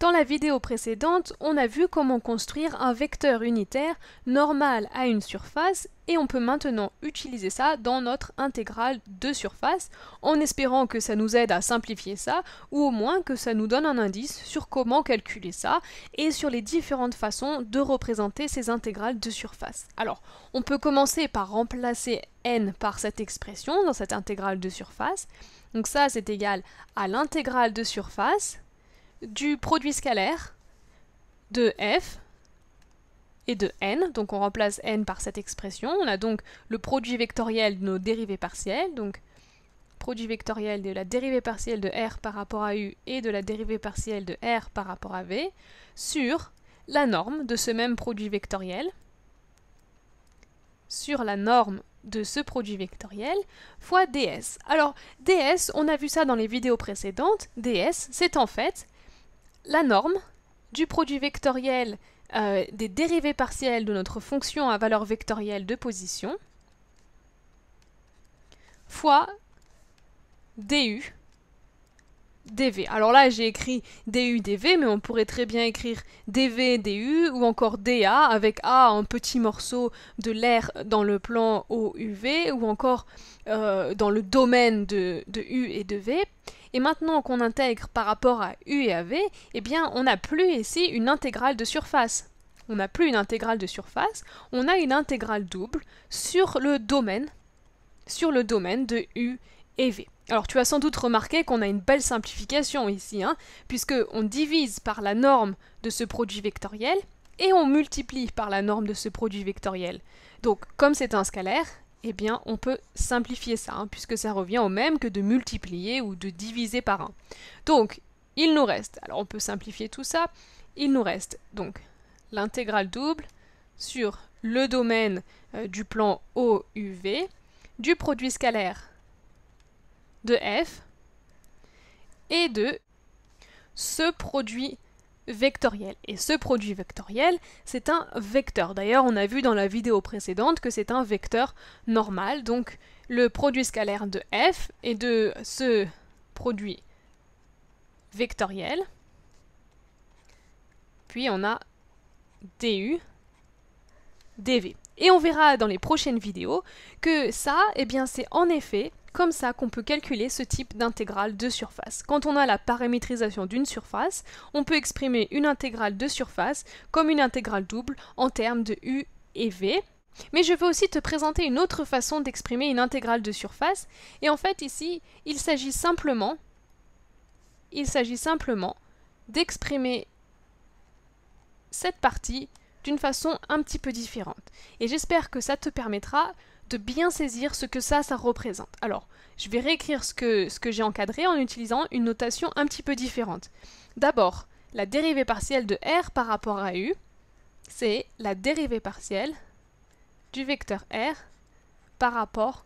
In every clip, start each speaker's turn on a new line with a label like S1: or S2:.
S1: Dans la vidéo précédente, on a vu comment construire un vecteur unitaire normal à une surface et on peut maintenant utiliser ça dans notre intégrale de surface en espérant que ça nous aide à simplifier ça ou au moins que ça nous donne un indice sur comment calculer ça et sur les différentes façons de représenter ces intégrales de surface. Alors, on peut commencer par remplacer n par cette expression dans cette intégrale de surface. Donc ça, c'est égal à l'intégrale de surface du produit scalaire de f et de n. Donc on remplace n par cette expression. On a donc le produit vectoriel de nos dérivées partielles. Donc produit vectoriel de la dérivée partielle de r par rapport à u et de la dérivée partielle de r par rapport à v sur la norme de ce même produit vectoriel sur la norme de ce produit vectoriel fois ds. Alors ds, on a vu ça dans les vidéos précédentes, ds c'est en fait la norme du produit vectoriel euh, des dérivées partielles de notre fonction à valeur vectorielle de position fois du alors là, j'ai écrit DU, DV, mais on pourrait très bien écrire DV, DU ou encore DA avec A un petit morceau de l'air dans le plan OUV ou encore euh, dans le domaine de, de, U et de V. Et maintenant qu'on intègre par rapport à U et à V, eh bien, on n'a plus ici une intégrale de surface. On n'a plus une intégrale de surface, on a une intégrale double sur le domaine, sur le domaine de U et V. Alors tu as sans doute remarqué qu'on a une belle simplification ici, hein, puisque on divise par la norme de ce produit vectoriel et on multiplie par la norme de ce produit vectoriel. Donc comme c'est un scalaire, eh bien on peut simplifier ça, hein, puisque ça revient au même que de multiplier ou de diviser par 1. Donc il nous reste, alors on peut simplifier tout ça, il nous reste donc l'intégrale double sur le domaine euh, du plan OUV du produit scalaire de f et de ce produit vectoriel. Et ce produit vectoriel, c'est un vecteur. D'ailleurs, on a vu dans la vidéo précédente que c'est un vecteur normal. Donc, le produit scalaire de f et de ce produit vectoriel. Puis on a du, dv. Et on verra dans les prochaines vidéos que ça, et eh bien, c'est en effet comme ça qu'on peut calculer ce type d'intégrale de surface. Quand on a la paramétrisation d'une surface, on peut exprimer une intégrale de surface comme une intégrale double en termes de U et V. Mais je vais aussi te présenter une autre façon d'exprimer une intégrale de surface, et en fait ici, il s'agit simplement, il s'agit simplement d'exprimer cette partie d'une façon un petit peu différente. Et j'espère que ça te permettra de bien saisir ce que ça, ça représente. Alors, je vais réécrire ce que, ce que j'ai encadré en utilisant une notation un petit peu différente. D'abord, la dérivée partielle de r par rapport à u, c'est la dérivée partielle du vecteur r par rapport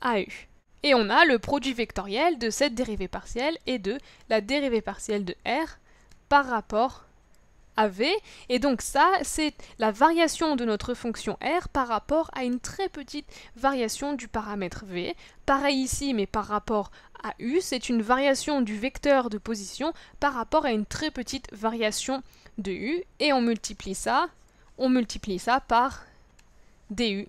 S1: à u. Et on a le produit vectoriel de cette dérivée partielle et de la dérivée partielle de r par rapport à et donc ça, c'est la variation de notre fonction r par rapport à une très petite variation du paramètre v. Pareil ici, mais par rapport à u, c'est une variation du vecteur de position par rapport à une très petite variation de u. Et on multiplie ça, on multiplie ça par du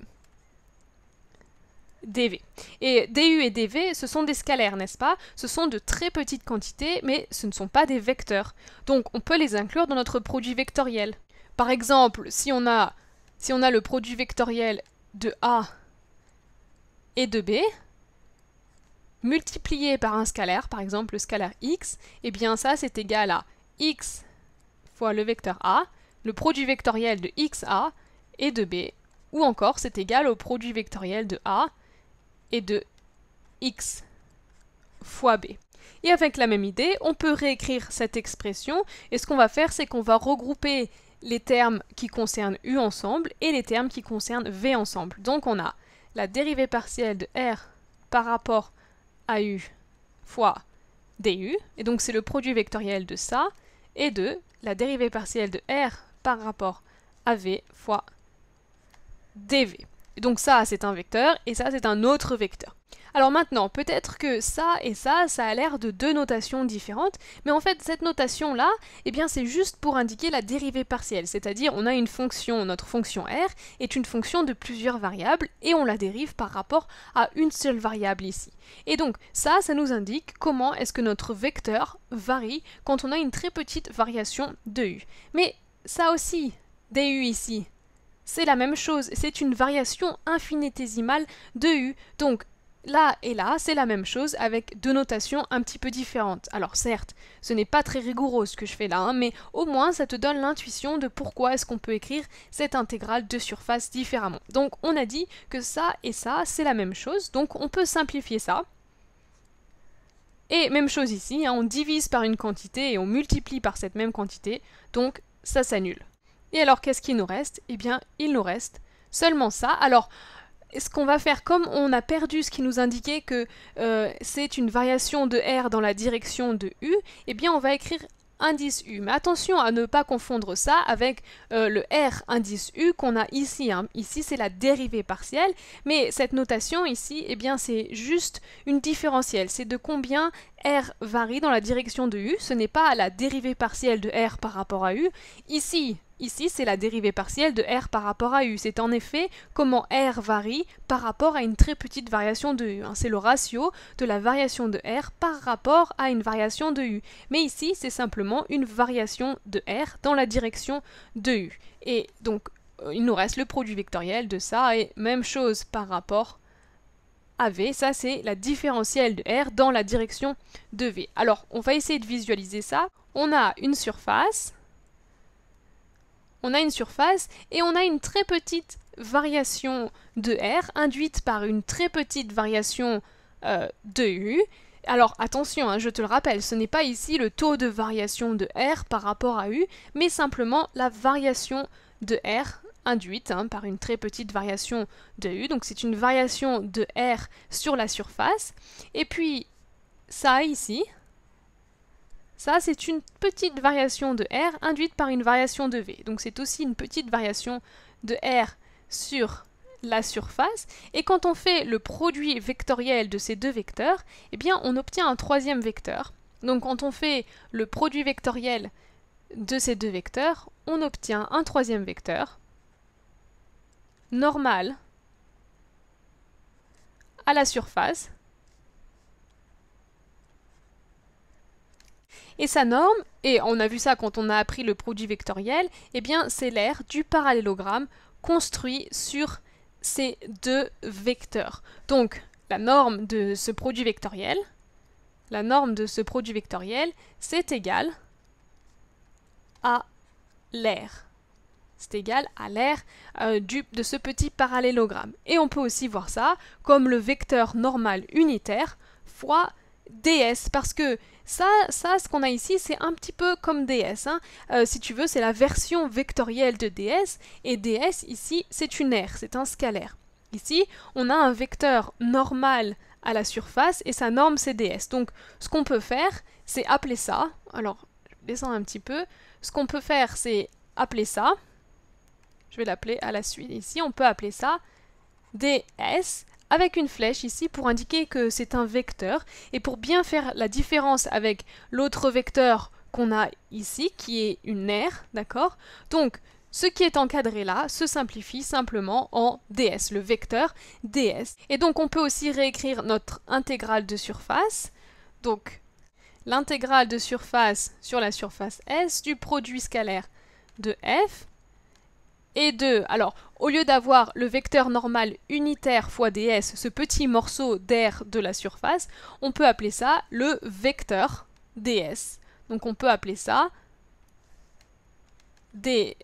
S1: dV. Et dU et dV, ce sont des scalaires, n'est-ce pas Ce sont de très petites quantités, mais ce ne sont pas des vecteurs. Donc on peut les inclure dans notre produit vectoriel. Par exemple, si on a, si on a le produit vectoriel de A et de B, multiplié par un scalaire, par exemple le scalaire x, et eh bien ça c'est égal à x fois le vecteur A, le produit vectoriel de xa et de b, ou encore c'est égal au produit vectoriel de A et de x fois b. Et avec la même idée, on peut réécrire cette expression et ce qu'on va faire, c'est qu'on va regrouper les termes qui concernent u ensemble et les termes qui concernent v ensemble. Donc on a la dérivée partielle de r par rapport à u fois du, et donc c'est le produit vectoriel de ça, et de la dérivée partielle de r par rapport à v fois dv. Donc ça, c'est un vecteur et ça, c'est un autre vecteur. Alors maintenant, peut-être que ça et ça, ça a l'air de deux notations différentes, mais en fait cette notation-là, eh bien c'est juste pour indiquer la dérivée partielle, c'est-à-dire on a une fonction, notre fonction r est une fonction de plusieurs variables et on la dérive par rapport à une seule variable ici. Et donc ça, ça nous indique comment est-ce que notre vecteur varie quand on a une très petite variation de u. Mais ça aussi, du ici, c'est la même chose, c'est une variation infinitésimale de U. Donc là et là, c'est la même chose avec deux notations un petit peu différentes. Alors certes, ce n'est pas très rigoureux ce que je fais là, hein, mais au moins ça te donne l'intuition de pourquoi est-ce qu'on peut écrire cette intégrale de surface différemment. Donc on a dit que ça et ça, c'est la même chose, donc on peut simplifier ça. Et même chose ici, hein, on divise par une quantité et on multiplie par cette même quantité, donc ça s'annule. Et alors, qu'est-ce qu'il nous reste Eh bien, il nous reste seulement ça. Alors, ce qu'on va faire, comme on a perdu ce qui nous indiquait que euh, c'est une variation de R dans la direction de U, eh bien, on va écrire indice U. Mais attention à ne pas confondre ça avec euh, le R indice U qu'on a ici. Hein. Ici, c'est la dérivée partielle, mais cette notation ici, eh bien, c'est juste une différentielle. C'est de combien R varie dans la direction de U, ce n'est pas la dérivée partielle de R par rapport à U. Ici, ici c'est la dérivée partielle de R par rapport à U. C'est en effet comment R varie par rapport à une très petite variation de U. Hein. C'est le ratio de la variation de R par rapport à une variation de U. Mais ici, c'est simplement une variation de R dans la direction de U. Et donc, euh, il nous reste le produit vectoriel de ça, et même chose par rapport AV. Ça, c'est la différentielle de R dans la direction de V. Alors, on va essayer de visualiser ça. On a une surface, on a une surface et on a une très petite variation de R induite par une très petite variation euh, de U. Alors attention, hein, je te le rappelle, ce n'est pas ici le taux de variation de R par rapport à U, mais simplement la variation de R induite hein, par une très petite variation de U. Donc c'est une variation de R sur la surface. Et puis ça ici, ça c'est une petite variation de R induite par une variation de V. Donc c'est aussi une petite variation de R sur la surface, et quand on fait le produit vectoriel de ces deux vecteurs, eh bien on obtient un troisième vecteur. Donc quand on fait le produit vectoriel de ces deux vecteurs, on obtient un troisième vecteur, normale à la surface. Et sa norme, et on a vu ça quand on a appris le produit vectoriel, eh bien c'est l'aire du parallélogramme construit sur ces deux vecteurs. Donc la norme de ce produit vectoriel, la norme de ce produit vectoriel, c'est égal à l'aire c'est égal à l'aire euh, de ce petit parallélogramme. Et on peut aussi voir ça comme le vecteur normal unitaire fois ds, parce que ça, ça ce qu'on a ici, c'est un petit peu comme ds. Hein. Euh, si tu veux, c'est la version vectorielle de ds, et ds ici, c'est une aire, c'est un scalaire. Ici, on a un vecteur normal à la surface, et sa norme, c'est ds. Donc, ce qu'on peut faire, c'est appeler ça, alors, je descends un petit peu, ce qu'on peut faire, c'est appeler ça, je vais l'appeler à la suite. Ici, on peut appeler ça DS avec une flèche ici pour indiquer que c'est un vecteur. Et pour bien faire la différence avec l'autre vecteur qu'on a ici, qui est une aire, d'accord Donc, ce qui est encadré là se simplifie simplement en ds, le vecteur ds. Et donc on peut aussi réécrire notre intégrale de surface. Donc l'intégrale de surface sur la surface S du produit scalaire de f et de, alors, au lieu d'avoir le vecteur normal unitaire fois ds, ce petit morceau d'air de la surface, on peut appeler ça le vecteur ds. Donc on peut appeler ça ds,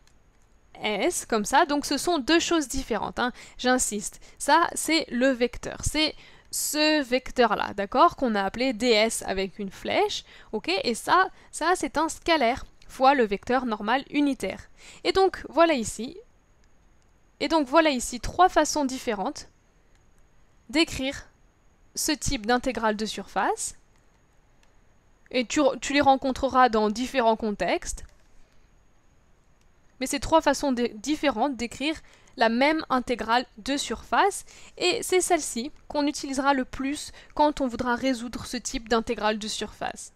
S1: comme ça. Donc ce sont deux choses différentes, hein. j'insiste. Ça, c'est le vecteur, c'est ce vecteur-là, d'accord Qu'on a appelé ds avec une flèche, ok Et ça, ça c'est un scalaire fois le vecteur normal unitaire. Et donc voilà ici, et donc voilà ici trois façons différentes d'écrire ce type d'intégrale de surface. Et tu, les rencontreras dans différents contextes. Mais c'est trois façons différentes d'écrire la même intégrale de surface. Et c'est celle-ci qu'on utilisera le plus quand on voudra résoudre ce type d'intégrale de surface.